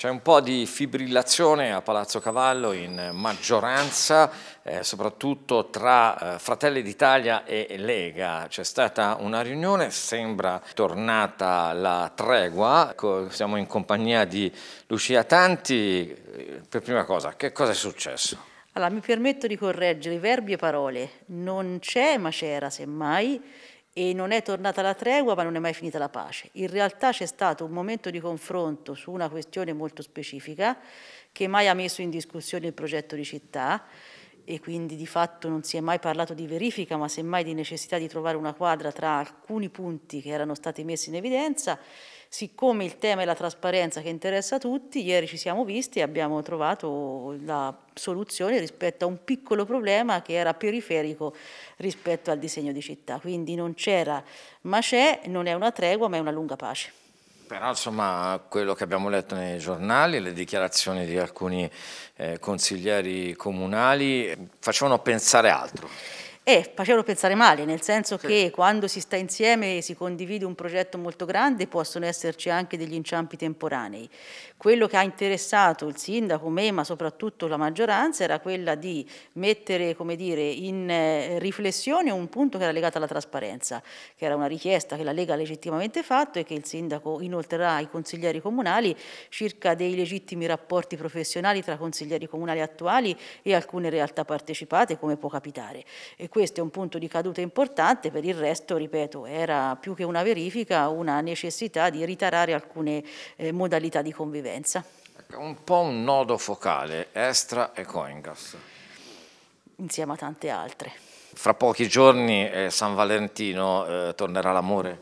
C'è un po' di fibrillazione a Palazzo Cavallo in maggioranza, eh, soprattutto tra eh, Fratelli d'Italia e Lega. C'è stata una riunione, sembra tornata la tregua, siamo in compagnia di Lucia Tanti. Per prima cosa, che cosa è successo? Allora, mi permetto di correggere verbi e parole. Non c'è, ma c'era semmai, e non è tornata la tregua ma non è mai finita la pace. In realtà c'è stato un momento di confronto su una questione molto specifica che mai ha messo in discussione il progetto di città, e quindi di fatto non si è mai parlato di verifica, ma semmai di necessità di trovare una quadra tra alcuni punti che erano stati messi in evidenza. Siccome il tema è la trasparenza che interessa a tutti, ieri ci siamo visti e abbiamo trovato la soluzione rispetto a un piccolo problema che era periferico rispetto al disegno di città. Quindi non c'era ma c'è, non è una tregua ma è una lunga pace. Però insomma quello che abbiamo letto nei giornali, le dichiarazioni di alcuni eh, consiglieri comunali facevano pensare altro e facevano pensare male, nel senso sì. che quando si sta insieme e si condivide un progetto molto grande possono esserci anche degli inciampi temporanei. Quello che ha interessato il sindaco, me, ma soprattutto la maggioranza, era quella di mettere dire, in eh, riflessione un punto che era legato alla trasparenza, che era una richiesta che la Lega ha legittimamente fatto e che il sindaco inoltrerà ai consiglieri comunali circa dei legittimi rapporti professionali tra consiglieri comunali attuali e alcune realtà partecipate, come può capitare. E questo è un punto di caduta importante, per il resto, ripeto, era più che una verifica, una necessità di ritarare alcune eh, modalità di convivenza. Ecco, un po' un nodo focale, Estra e Coingas. Insieme a tante altre. Fra pochi giorni eh, San Valentino eh, tornerà l'amore?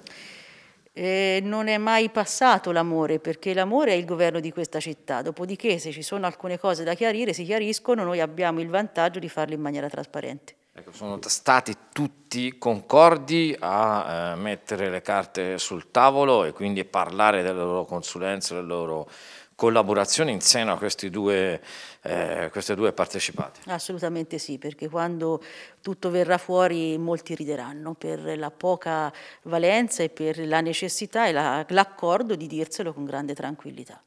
Eh, non è mai passato l'amore, perché l'amore è il governo di questa città, dopodiché se ci sono alcune cose da chiarire, si chiariscono, noi abbiamo il vantaggio di farle in maniera trasparente. Ecco, sono stati tutti concordi a eh, mettere le carte sul tavolo e quindi parlare delle loro consulenze, delle loro collaborazioni in seno a questi due, eh, queste due partecipate. Assolutamente sì, perché quando tutto verrà fuori molti rideranno per la poca valenza e per la necessità e l'accordo la, di dirselo con grande tranquillità.